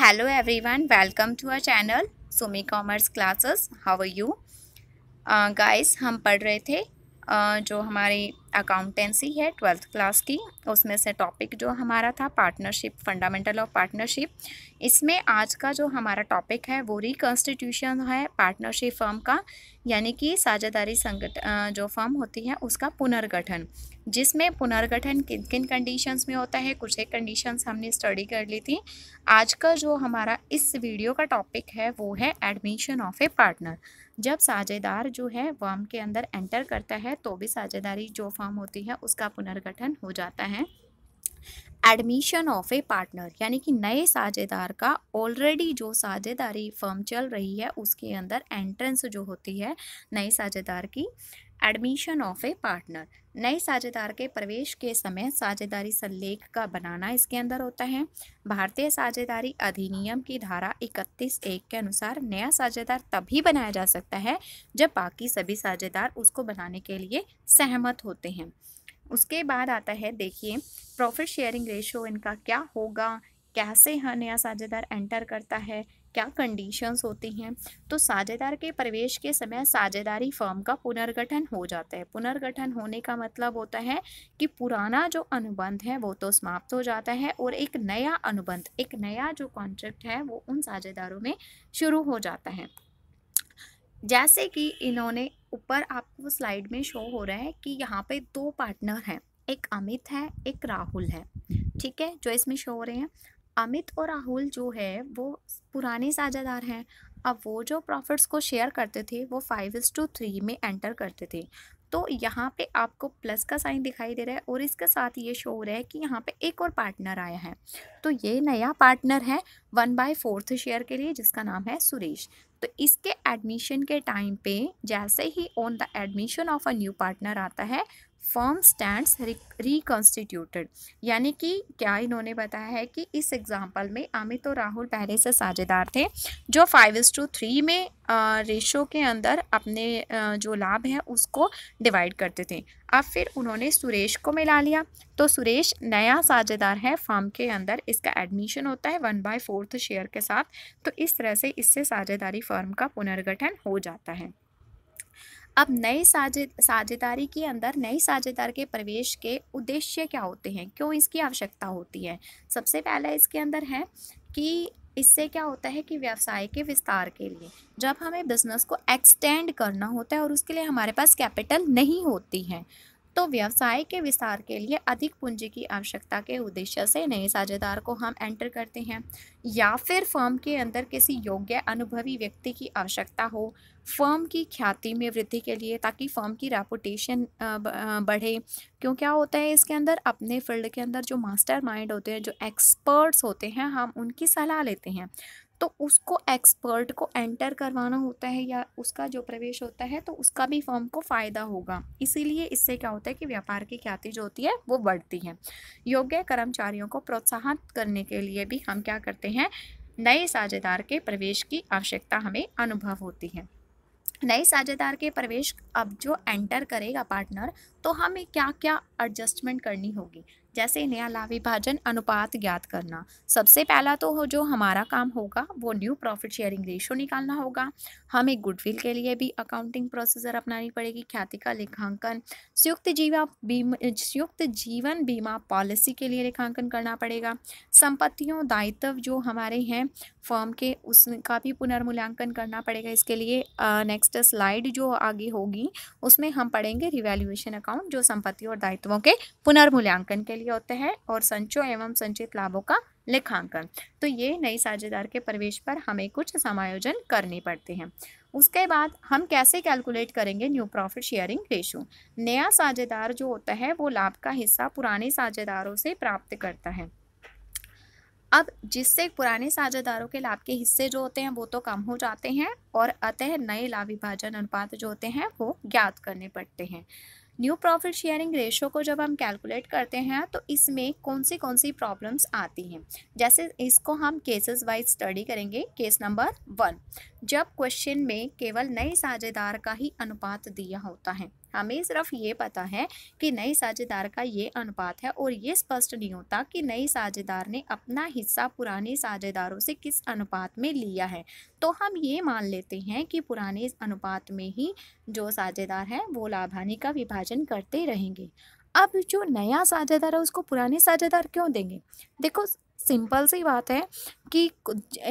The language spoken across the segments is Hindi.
hello everyone welcome to our channel Sumi commerce classes how are you guys हम पढ़ रहे थे uh, जो हमारी अकाउंटेंसी है ट्वेल्थ क्लास की उसमें से टॉपिक जो हमारा था पार्टनरशिप फंडामेंटल ऑफ पार्टनरशिप इसमें आज का जो हमारा टॉपिक है वो रिकॉन्स्टिट्यूशन है पार्टनरशिप फर्म का यानी कि साझेदारी संगठन जो फर्म होती है उसका पुनर्गठन जिसमें पुनर्गठन किन किन कंडीशंस में होता है कुछ एक कंडीशंस हमने स्टडी कर ली थी आज का जो हमारा इस वीडियो का टॉपिक है वो है एडमिशन ऑफ ए पार्टनर जब साझेदार जो है फर्म के अंदर एंटर करता है तो भी साझेदारी जो फॉर्म होती है उसका पुनर्गठन हो जाता है एडमिशन ऑफ ए पार्टनर यानी कि नए साझेदार का ऑलरेडी जो साझेदारी फर्म चल रही है उसके अंदर एंट्रेंस जो होती है नए साझेदार की एडमिशन ऑफ ए पार्टनर नए साझेदार के प्रवेश के समय साझेदारी संलेख का बनाना इसके अंदर होता है भारतीय साझेदारी अधिनियम की धारा इकतीस एक के अनुसार नया साझेदार तभी बनाया जा सकता है जब बाकी सभी साझेदार उसको बनाने के लिए सहमत होते हैं उसके बाद आता है देखिए प्रॉफिट शेयरिंग रेशो इनका क्या होगा कैसे हाँ नया साझेदार एंटर करता है क्या कंडीशंस होती हैं तो साझेदार के प्रवेश के समय साझेदारी फर्म का पुनर्गठन हो जाता है पुनर्गठन होने का मतलब होता है कि पुराना जो अनुबंध है वो तो समाप्त हो जाता है और एक नया अनुबंध एक नया जो कॉन्ट्रैक्ट है वो उन साझेदारों में शुरू हो जाता है जैसे कि इन्होंने ऊपर आपको स्लाइड में शो हो रहा है कि यहाँ पे दो पार्टनर हैं एक अमित है एक राहुल है ठीक है जो इसमें शो हो रहे हैं अमित और राहुल जो है वो पुराने साझेदार हैं अब वो जो प्रॉफिट्स को शेयर करते थे वो फाइव इज़ टू थ्री में एंटर करते थे तो यहाँ पे आपको प्लस का साइन दिखाई दे रहा है और इसके साथ ये शो हो रहा है कि यहाँ पे एक और पार्टनर आया है तो ये नया पार्टनर है वन बाय फोर्थ शेयर के लिए जिसका नाम है सुरेश तो इसके एडमिशन के टाइम पे जैसे ही on the admission of a new partner आता है फॉर्म स्टैंड रिकॉन्स्टिट्यूटेड यानी कि क्या इन्होंने बताया है कि इस एग्ज़ाम्पल में अमित और राहुल पहले से साझेदार थे जो फाइव इज़ टू थ्री में रेशो के अंदर अपने जो लाभ है उसको डिवाइड करते थे अब फिर उन्होंने सुरेश को मिला लिया तो सुरेश नया साझेदार है फॉर्म के अंदर इसका एडमिशन होता है वन बाय फोर्थ शेयर के साथ तो इस तरह से इससे साझेदारी फर्म का पुनर्गठन हो जाता है अब नए साझे साझेदारी के अंदर नए साझेदार के प्रवेश के उद्देश्य क्या होते हैं क्यों इसकी आवश्यकता होती है सबसे पहला इसके अंदर है कि इससे क्या होता है कि व्यवसाय के विस्तार के लिए जब हमें बिजनेस को एक्सटेंड करना होता है और उसके लिए हमारे पास कैपिटल नहीं होती है तो व्यवसाय के विस्तार के लिए अधिक पूंजी की आवश्यकता के उद्देश्य से नए साझेदार को हम एंटर करते हैं या फिर फर्म के अंदर किसी योग्य अनुभवी व्यक्ति की आवश्यकता हो फर्म की ख्याति में वृद्धि के लिए ताकि फर्म की रेपुटेशन बढ़े क्यों क्या होता है इसके अंदर अपने फील्ड के अंदर जो मास्टर माइंड होते हैं जो एक्सपर्ट्स होते हैं हम उनकी सलाह लेते हैं तो उसको एक्सपर्ट को एंटर करवाना होता है या उसका जो प्रवेश होता है तो उसका भी फॉर्म को फ़ायदा होगा इसीलिए इससे क्या होता है कि व्यापार की ख्याति जो होती है वो बढ़ती है योग्य कर्मचारियों को प्रोत्साहित करने के लिए भी हम क्या करते हैं नए साझेदार के प्रवेश की आवश्यकता हमें अनुभव होती है नए साझेदार के प्रवेश अब जो एंटर करेगा पार्टनर तो हमें क्या क्या एडजस्टमेंट करनी होगी जैसे नया लाभ विभाजन अनुपात ज्ञात करना सबसे पहला तो हो जो हमारा काम होगा वो न्यू प्रॉफिट शेयरिंग रेशो निकालना होगा हमें गुडविल के लिए भी अकाउंटिंग प्रोसीजर अपनानी पड़ेगी ख्याति का लेखांकन संयुक्त जीवा बीमा संयुक्त जीवन बीमा पॉलिसी के लिए लेखांकन करना पड़ेगा संपत्तियों दायित्व जो हमारे हैं फॉर्म के उसका भी पुनर्मूल्यांकन करना पड़ेगा इसके लिए नेक्स्ट स्लाइड जो आगे होगी उसमें हम पढ़ेंगे रिवेल्यूएशन अकाउंट अकाउंट जो संपत्ति और दायित्वों के पुनर्मूल्यांकन के लिए होते हैं और संचो एवं संचित लाभों का लेखांकन तो ये नई साझेदार के प्रवेश पर हमें कुछ समायोजन करने पड़ते हैं उसके बाद हम कैसे कैलकुलेट करेंगे न्यू प्रॉफिट शेयरिंग रेशो नया साझेदार जो होता है वो लाभ का हिस्सा पुराने साझेदारों से प्राप्त करता है अब जिससे पुराने साझेदारों के लाभ के हिस्से जो होते हैं वो तो कम हो जाते हैं और अतः नए लाभ विभाजन अनुपात जो होते हैं वो ज्ञात करने पड़ते हैं न्यू प्रॉफिट शेयरिंग रेशो को जब हम कैलकुलेट करते हैं तो इसमें कौन सी कौन सी प्रॉब्लम्स आती हैं जैसे इसको हम केसेस वाइज स्टडी करेंगे केस नंबर वन जब क्वेश्चन में केवल नए साझेदार का ही अनुपात दिया होता है हमें सिर्फ ये पता है कि नई साझेदार का ये अनुपात है और ये स्पष्ट नहीं होता कि नई साझेदार ने अपना हिस्सा पुराने साझेदारों से किस अनुपात में लिया है तो हम ये मान लेते हैं कि पुराने अनुपात में ही जो साझेदार हैं वो लाभानी का विभाजन करते रहेंगे अब जो नया साझेदार है उसको पुराने साझेदार क्यों देंगे देखो सिंपल सी बात है कि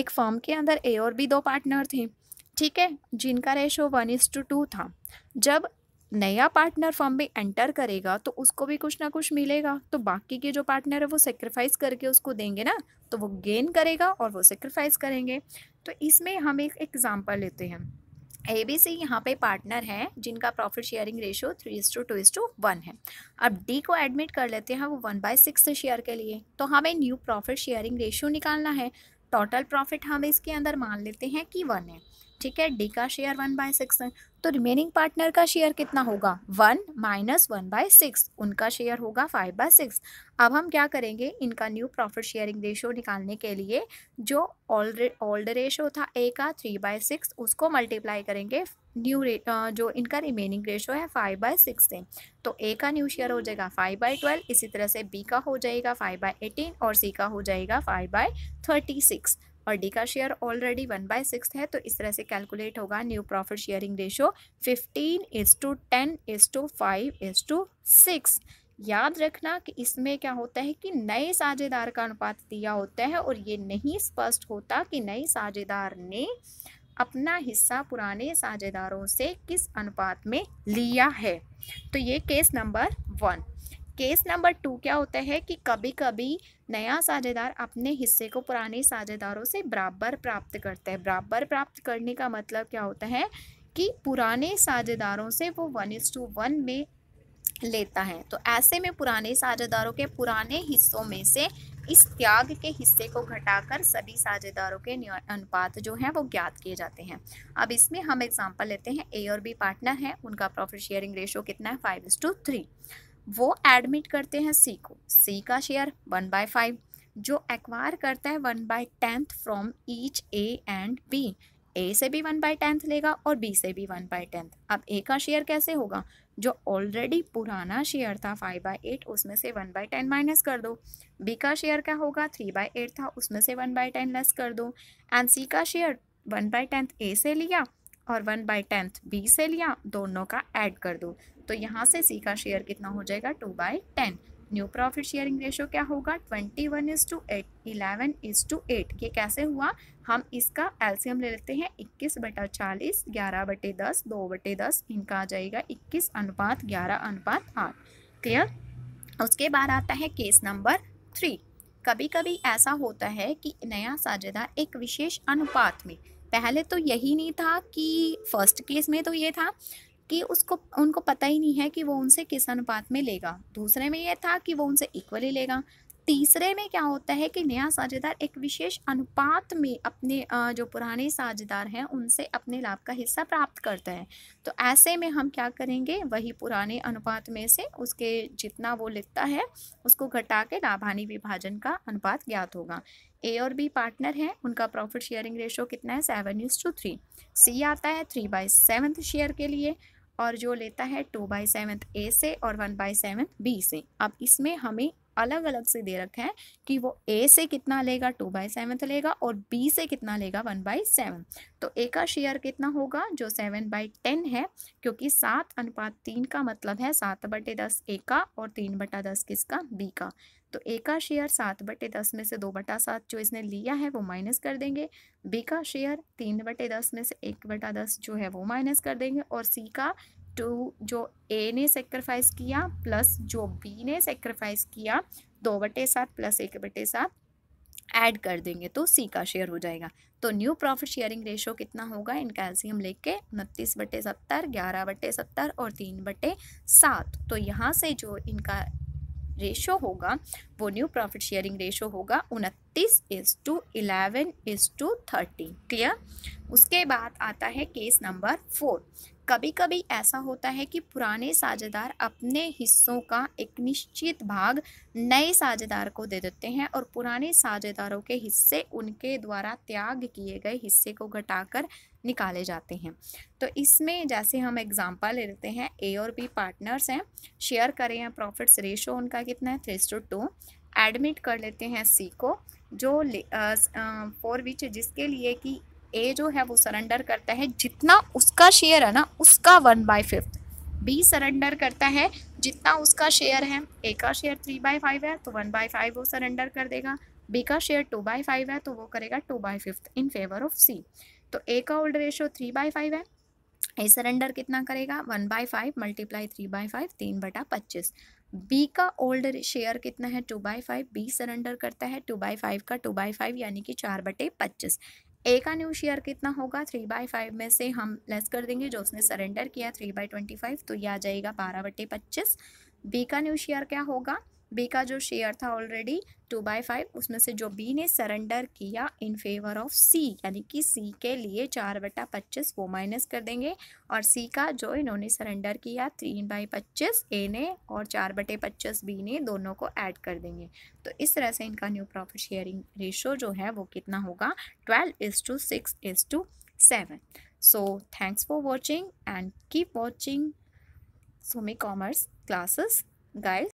एक फर्म के अंदर ए और बी दो पार्टनर थे ठीक है जिनका ratio one is to two था जब नया पार्टनर फॉर्म में एंटर करेगा तो उसको भी कुछ ना कुछ मिलेगा तो बाकी के जो पार्टनर है वो सेक्रीफाइस करके उसको देंगे ना तो वो गेन करेगा और वो सेक्रीफाइस करेंगे तो इसमें हम एक एग्ज़ाम्पल लेते हैं ए बी सी यहाँ पे पार्टनर हैं जिनका profit sharing ratio three is to two is to one है अब डी को एडमिट कर लेते हैं वो वन बाय सिक्स शेयर के लिए तो हमें न्यू प्रॉफिट शेयरिंग रेशियो निकालना है टोटल प्रॉफिट हम इसके अंदर मान लेते हैं कि वन है ठीक है डी का शेयर वन बाय सिक्स तो रिमेनिंग पार्टनर का शेयर कितना होगा one minus one by six उनका शेयर होगा फाइव बाय सिक्स अब हम क्या करेंगे इनका न्यू प्रॉफिट शेयरिंग रेशो निकालने के लिए जो ऑल्ड ओल्ड रेशो था ए का थ्री बाय सिक्स उसको मल्टीप्लाई करेंगे न्यू जो इनका रिमेनिंग रेशो है फाइव बाय सिक्स से तो ए का न्यू शेयर हो जाएगा फाइव बाय ट्वेल्व इसी तरह से बी का हो जाएगा फाइव बाय एटीन और सी का हो जाएगा फाइव बाय थर्टी सिक्स और डी का share already one by six है तो इस तरह से कैलकुलेट होगा new profit sharing ratio fifteen is to ten is to five is to six याद रखना कि इसमें क्या होता है कि नए साझेदार का अनुपात दिया होता है और ये नहीं स्पष्ट होता कि नए साझेदार ने अपना हिस्सा पुराने साझेदारों से किस अनुपात में लिया है तो ये case number one case number two क्या होता है कि कभी कभी नया साझेदार अपने हिस्से को पुराने साझेदारों से बराबर प्राप्त करता है बराबर प्राप्त करने का मतलब क्या होता है कि पुराने साझेदारों से वो वन इज टू वन में लेता है तो ऐसे में पुराने साझेदारों के पुराने हिस्सों में से इस त्याग के हिस्से को घटाकर सभी साझेदारों के अनुपात जो हैं वो ज्ञात किए जाते हैं अब इसमें हम एग्जांपल लेते हैं ए और बी पार्टनर हैं उनका प्रॉफिट शेयरिंग रेशो कितना है फाइव इज टू थ्री वो एडमिट करते हैं सी को सी का शेयर वन बाय फाइव जो एक्वायर करता है one by tenth from each A and B A से भी वन बाय टेंथ लेगा और बी से भी वन बाय टेंथ अब ए का शेयर कैसे होगा जो ऑलरेडी पुराना शेयर था फाइव बाई एट उसमें से वन बाय टेन माइनस कर दो बी का शेयर क्या होगा थ्री बाई एट था उसमें से वन बाई टेन लेस कर दो एंड सी का share one by tenth A से लिया और वन बाय टेंथ बी से लिया दोनों का ऐड कर दो तो यहाँ से सी का शेयर कितना हो जाएगा two by ten new profit sharing ratio क्या होगा twenty one is to eight eleven is to eight ये कैसे हुआ हम इसका एल्सियम ले लेते हैं इक्कीस बटा चालीस ग्यारह बटे दस दो बटे दस इनका आ जाएगा इक्कीस अनुपात ग्यारह अनुपात आठ क्लियर उसके बाद आता है केस नंबर थ्री कभी कभी ऐसा होता है कि नया साझेदार एक विशेष अनुपात में पहले तो यही नहीं था कि फर्स्ट केस में तो ये था कि उसको उनको पता ही नहीं है कि वो उनसे किस अनुपात में लेगा दूसरे में ये था कि वो उनसे इक्वली लेगा तीसरे में क्या होता है कि नया साझेदार एक विशेष अनुपात में अपने जो पुराने साझेदार हैं उनसे अपने लाभ का हिस्सा प्राप्त करता है तो ऐसे में हम क्या करेंगे वही पुराने अनुपात में से उसके जितना वो लिखता है उसको घटा के लाभानी विभाजन का अनुपात ज्ञात होगा ए और बी पार्टनर हैं उनका प्रॉफिट शेयरिंग रेशो कितना है seven is to three C आता है थ्री बाई सेवन शेयर के लिए और जो लेता है टू बाई सेवन ए से और वन बाई सेवन बी से अब इसमें हमें अलग अलग से दे रखे हैं कि वो ए से कितना लेगा टू बाई सेवन्थ लेगा और बी से कितना लेगा वन बाई सेवन तो ए का शेयर कितना होगा जो सेवन बाई टेन है क्योंकि सात अनुपात तीन का मतलब है सात बटे दस ए का और तीन बटा दस किसका बी का तो ए का शेयर सात बटे दस में से दो बटा सात जो इसने लिया है वो माइनस कर देंगे बी का शेयर तीन बटे दस में से एक बटा दस जो है वो माइनस कर देंगे और सी का टू जो ए ने सेक्रीफाइस किया प्लस जो बी ने सेक्रीफाइस किया दो बटे सात प्लस एक बटे सात ऐड कर देंगे तो सी का शेयर हो जाएगा तो न्यू प्रॉफिट शेयरिंग रेशो कितना होगा इन कैल्शियम लेख के उनतीस बटे सत्तर ग्यारह बटे सत्तर और तीन बटे सात तो यहाँ से जो इनका रेशो होगा वो न्यू प्रॉफिट शेयरिंग रेशो होगा उनतीस बत्तीस is to eleven is to thirteen clear उसके बाद आता है केस नंबर फोर कभी कभी ऐसा होता है कि पुराने साझेदार अपने हिस्सों का एक निश्चित भाग नए साझेदार को दे देते हैं और पुराने साझेदारों के हिस्से उनके द्वारा त्याग किए गए हिस्से को घटाकर निकाले जाते हैं तो इसमें जैसे हम एग्जांपल ले लेते हैं ए और बी पार्टनर्स हैं शेयर करें हैं प्रॉफिट्स रेशो उनका कितना है थ्री टू एडमिट कर लेते हैं सी को जो फॉर विच जिसके लिए कि ए जो है वो सरेंडर करता है जितना उसका शेयर है ना उसका one by fifth B surrender करता है जितना उसका शेयर है ए का शेयर थ्री बाई फाइव है तो वन बाई फाइव वो सरेंडर कर देगा बी का शेयर टू बाई फाइव है तो वो करेगा two by fifth in favour of C तो ए का old ratio three by five है ए सरेंडर कितना करेगा one by five multiply three by five तीन बटा पच्चीस बी का ओल्ड शेयर कितना है two by five B surrender करता है टू बाई फाइव का टू बाई फाइव यानी कि चार बटे पच्चीस ए का न्यू शेयर कितना होगा थ्री बाई फाइव में से हम लेस कर देंगे जो उसने सरेंडर किया थ्री बाई ट्वेंटी फाइव तो ये आ जाएगा बारह बटे पच्चीस बी का न्यू शेयर क्या होगा बी का जो शेयर था ऑलरेडी टू बाई फाइव उसमें से जो बी ने सरेंडर किया इन फेवर ऑफ सी यानी कि सी के लिए चार बटा पच्चीस वो माइनस कर देंगे और सी का जो इन्होंने सरेंडर किया तीन बाई पच्चीस ए ने और चार बटे पच्चीस बी ने दोनों को ऐड कर देंगे तो इस तरह से इनका न्यू प्रॉफिट शेयरिंग रेशो जो है वो कितना होगा twelve is to six is to seven so thanks for watching and keep watching Sumi commerce classes guide